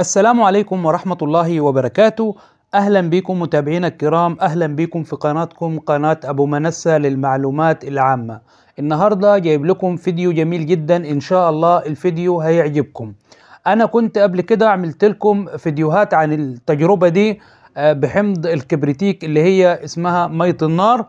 السلام عليكم ورحمة الله وبركاته أهلا بكم متابعينا الكرام أهلا بكم في قناتكم قناة أبو منسى للمعلومات العامة النهاردة جايب لكم فيديو جميل جدا إن شاء الله الفيديو هيعجبكم أنا كنت قبل كده عملت لكم فيديوهات عن التجربة دي آه، بحمض الكبريتيك اللي هي اسمها مية النار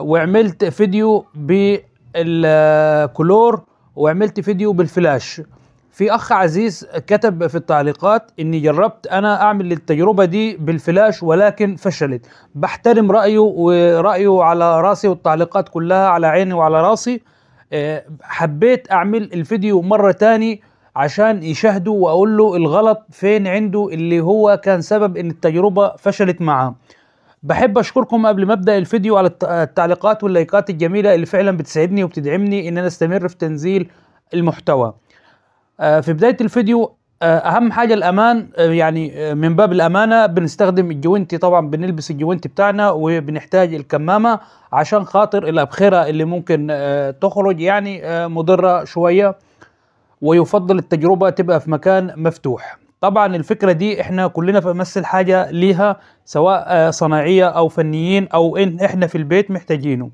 وعملت فيديو بالكلور وعملت فيديو بالفلاش في اخ عزيز كتب في التعليقات اني جربت انا اعمل التجربه دي بالفلاش ولكن فشلت بحترم رايه ورايه على راسي والتعليقات كلها على عيني وعلى راسي آه، حبيت اعمل الفيديو مره تاني عشان يشاهدوا واقول له الغلط فين عنده اللي هو كان سبب ان التجربه فشلت معاه بحب اشكركم قبل ما ابدا الفيديو على التعليقات واللايكات الجميله اللي فعلا بتسعدني وبتدعمني ان انا استمر في تنزيل المحتوى آه، في بداية الفيديو آه، اهم حاجه الامان آه، يعني من باب الامانه بنستخدم الجوينتي طبعا بنلبس الجوينتي بتاعنا وبنحتاج الكمامه عشان خاطر الابخره اللي ممكن تخرج يعني مضره شويه ويفضل التجربه تبقى في مكان مفتوح طبعا الفكره دي احنا كلنا بنمثل حاجه ليها سواء صناعيه او فنيين او ان احنا في البيت محتاجينه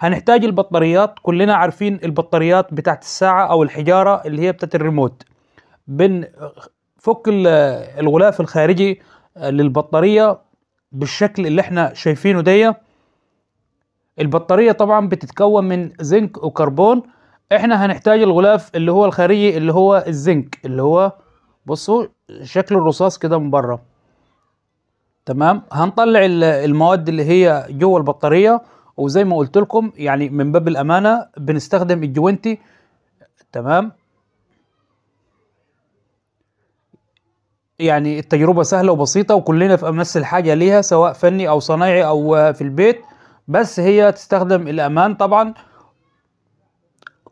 هنحتاج البطاريات كلنا عارفين البطاريات بتاعت الساعة أو الحجارة اللي هي بتاعت الريموت بنفك الغلاف الخارجي للبطارية بالشكل اللي احنا شايفينه دي البطارية طبعا بتتكون من زنك وكربون احنا هنحتاج الغلاف اللي هو الخارجي اللي هو الزنك اللي هو بصوا شكل الرصاص كده من بره تمام هنطلع المواد اللي هي جوه البطارية وزي ما قلت لكم يعني من باب الامانه بنستخدم الجوينتي تمام يعني التجربه سهله وبسيطه وكلنا في امس الحاجه ليها سواء فني او صنايعي او آه، في البيت بس هي تستخدم الامان طبعا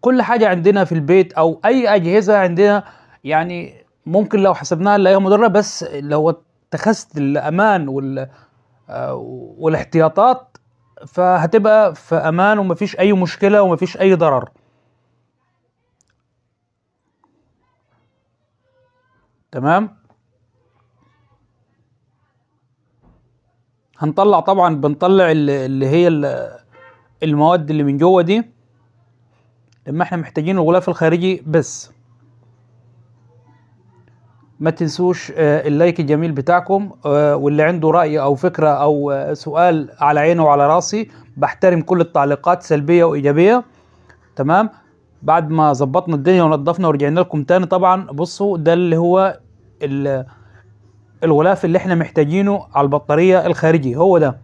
كل حاجه عندنا في البيت او اي اجهزه عندنا يعني ممكن لو حسبناها لا هي مضره بس لو اتخذت الامان وال آه، والاحتياطات فهتبقى في امان ومفيش اي مشكله ومفيش اي ضرر تمام هنطلع طبعا بنطلع اللي هي المواد اللي من جوه دي لما احنا محتاجين الغلاف الخارجي بس ما تنسوش آه، اللايك الجميل بتاعكم آه، واللي عنده رأي أو فكرة أو آه، سؤال على عينه وعلى راسي بحترم كل التعليقات سلبية وإيجابية تمام بعد ما ظبطنا الدنيا ونضفنا ورجعنا لكم تاني طبعا بصوا ده اللي هو الغلاف اللي احنا محتاجينه على البطارية الخارجي هو ده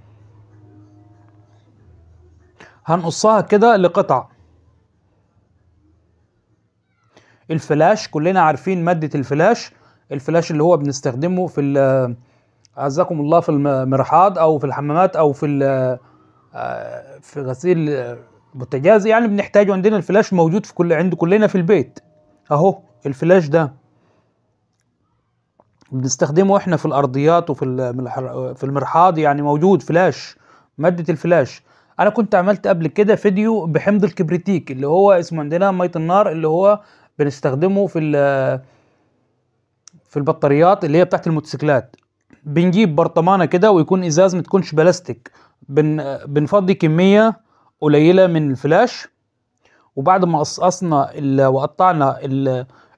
هنقصها كده لقطع الفلاش كلنا عارفين مادة الفلاش الفلاش اللي هو بنستخدمه في عزكم الله في المرحاض او في الحمامات او في آه، في غسيل البوتاجاز آه، يعني بنحتاجه عندنا الفلاش موجود في كل عند كلنا في البيت اهو الفلاش ده بنستخدمه احنا في الارضيات وفي في المرحاض يعني موجود فلاش ماده الفلاش انا كنت عملت قبل كده فيديو بحمض الكبريتيك اللي هو اسمه عندنا ميه النار اللي هو بنستخدمه في في البطاريات اللي هي بتاعت الموتوسيكلات بنجيب برطمانه كده ويكون ازاز متكونش بلاستيك بن بنفضي كميه قليله من الفلاش وبعد ما قصقصنا وقطعنا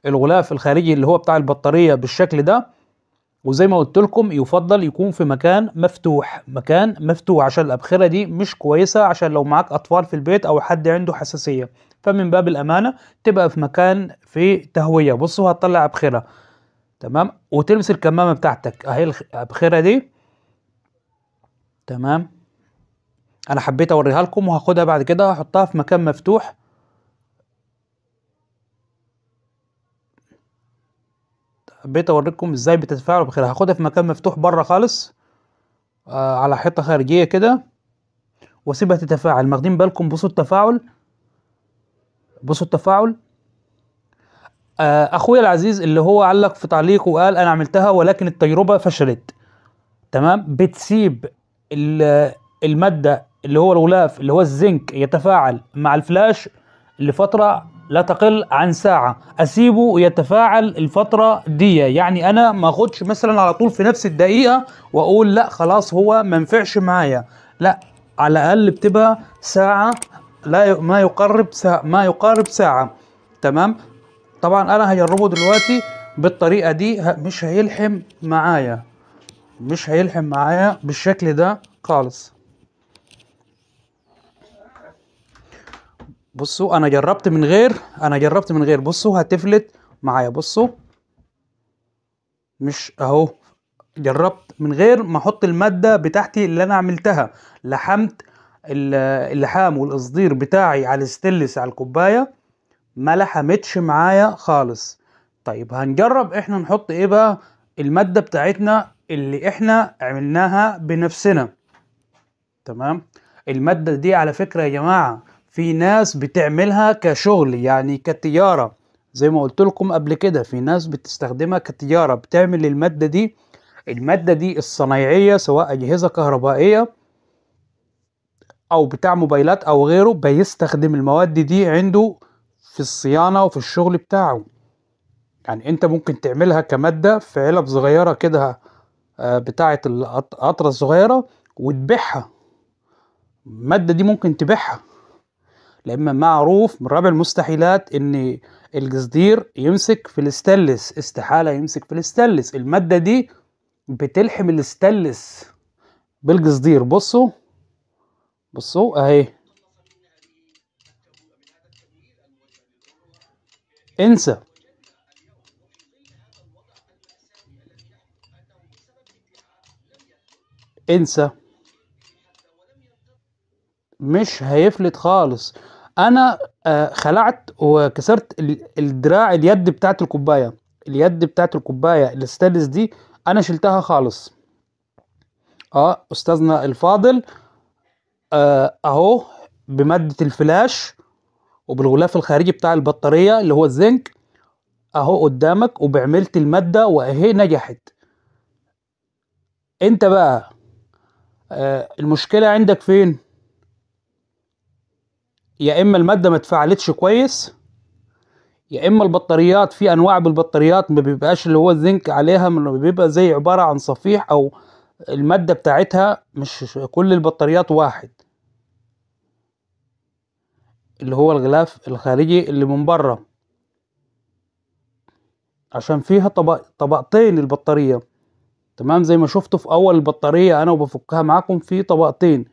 الغلاف الخارجي اللي هو بتاع البطاريه بالشكل ده وزي ما قلت لكم يفضل يكون في مكان مفتوح مكان مفتوح عشان الابخره دي مش كويسه عشان لو معاك اطفال في البيت او حد عنده حساسيه فمن باب الامانه تبقى في مكان في تهويه بصوا هتطلع ابخره تمام وتلبس الكمامه بتاعتك اهي البخيره دي تمام انا حبيت اوريها لكم وهاخدها بعد كده هحطها في مكان مفتوح حبيت اوريكم ازاي بتتفاعل بخير هاخدها في مكان مفتوح بره خالص آه على حته خارجيه كده واسيبها تتفاعل ماخدين بالكم بصوا التفاعل بصوا التفاعل آه، اخويا العزيز اللي هو علق في تعليق وقال انا عملتها ولكن التجربه فشلت تمام بتسيب الماده اللي هو الغلاف اللي هو الزنك يتفاعل مع الفلاش لفتره لا تقل عن ساعة أسيبه يتفاعل الفترة دي يعني أنا ما أخدش مثلا على طول في نفس الدقيقة وأقول لا خلاص هو ما نفعش معايا لا على الأقل بتبقى ساعة لا ما يقرب ساعة ما يقارب ساعة تمام طبعا انا هجربه دلوقتي بالطريقه دي مش هيلحم معايا مش هيلحم معايا بالشكل ده خالص بصوا انا جربت من غير انا جربت من غير بصوا هتفلت معايا بصوا مش اهو جربت من غير ما احط الماده بتاعتي اللي انا عملتها لحمت اللحام والقصدير بتاعي على الستلس على الكوبايه ما لحمتش معايا خالص طيب هنجرب احنا نحط ايه بقى المادة بتاعتنا اللي احنا عملناها بنفسنا تمام المادة دي على فكرة يا جماعة في ناس بتعملها كشغل يعني كتجارة زي ما قلت لكم قبل كده في ناس بتستخدمها كتجارة بتعمل المادة دي المادة دي الصنايعية سواء أجهزة كهربائية أو بتاع موبايلات أو غيره بيستخدم المواد دي عنده في الصيانة وفي الشغل بتاعه يعني انت ممكن تعملها كمادة في علب صغيرة كده آه، بتاعة القطرة الصغيرة وتبيعها المادة دي ممكن تبيعها لأن معروف من رابع المستحيلات إن الجزدير يمسك في الاستلس استحالة يمسك في الاستلس المادة دي بتلحم الاستلس بالجزدير بصوا بصوا اهي انسى انسى مش هيفلت خالص انا آه، خلعت وكسرت الدراع اليد بتاعت الكوبايه اليد بتاعت الكوبايه الستانلس دي انا شلتها خالص اه استاذنا الفاضل آه، اهو بماده الفلاش وبالغلاف الخارجي بتاع البطارية اللي هو الزنك اهو قدامك وبعملت المادة واهي نجحت انت بقى آه المشكلة عندك فين يا اما المادة ما اتفعلتش كويس يا اما البطاريات في انواع بالبطاريات ما بيبقاش اللي هو الزنك عليها بيبقى زي عبارة عن صفيح او المادة بتاعتها مش كل البطاريات واحد اللي هو الغلاف الخارجي اللي من بره عشان فيها طبق طبقتين البطارية تمام زي ما شفتوا في اول البطارية انا وبفكها معاكم في طبقتين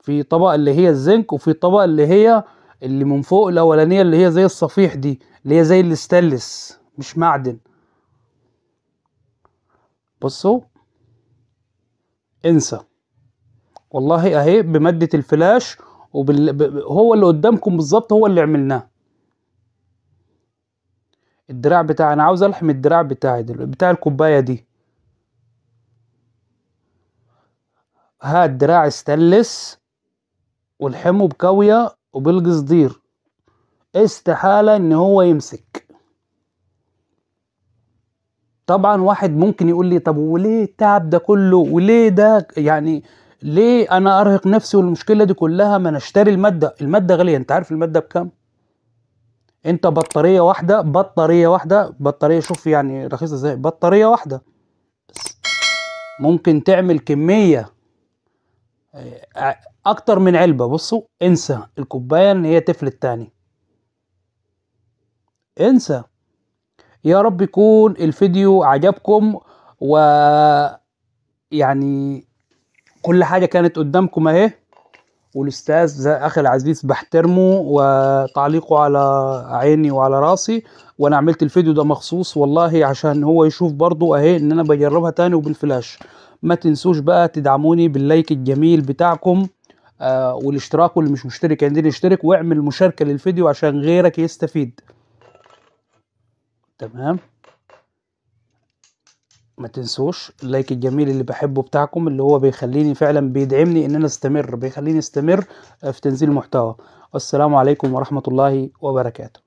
في طبقة اللي هي الزنك وفي طبقة اللي هي اللي من فوق الاولانية اللي هي زي الصفيح دي اللي هي زي الاستلس مش معدن بصوا انسى والله اهي بمادة الفلاش وبال... هو اللي قدامكم بالظبط هو اللي عملناه الدراع بتاعي انا عاوز الحم الدراع بتاعي دل... بتاع الكوبايه دي هات دراع استلس والحمه بكاويه وبالقصدير استحاله ان هو يمسك طبعا واحد ممكن يقول لي طب وليه التعب ده كله وليه ده يعني ليه انا ارهق نفسي والمشكله دي كلها ما نشتري الماده الماده غاليه انت عارف الماده بكام انت بطاريه واحده بطاريه واحده بطاريه شوف يعني رخيصه ازاي بطاريه واحده بس ممكن تعمل كميه آه، اكتر من علبه بصوا انسى الكوبايه ان هي تفلت تاني انسى يا رب يكون الفيديو عجبكم و يعني كل حاجه كانت قدامكم اهي والاستاذ اخي العزيز بحترمه وتعليقه على عيني وعلى راسي وانا عملت الفيديو ده مخصوص والله عشان هو يشوف برضو اهي ان انا بجربها تاني وبالفلاش ما تنسوش بقى تدعموني باللايك الجميل بتاعكم آه والاشتراك واللي مش مشترك عندنا يعني اشترك واعمل مشاركه للفيديو عشان غيرك يستفيد تمام ما تنسوش اللايك الجميل اللي بحبه بتاعكم اللي هو بيخليني فعلا بيدعمني ان انا استمر بيخليني استمر في تنزيل محتوى والسلام عليكم ورحمة الله وبركاته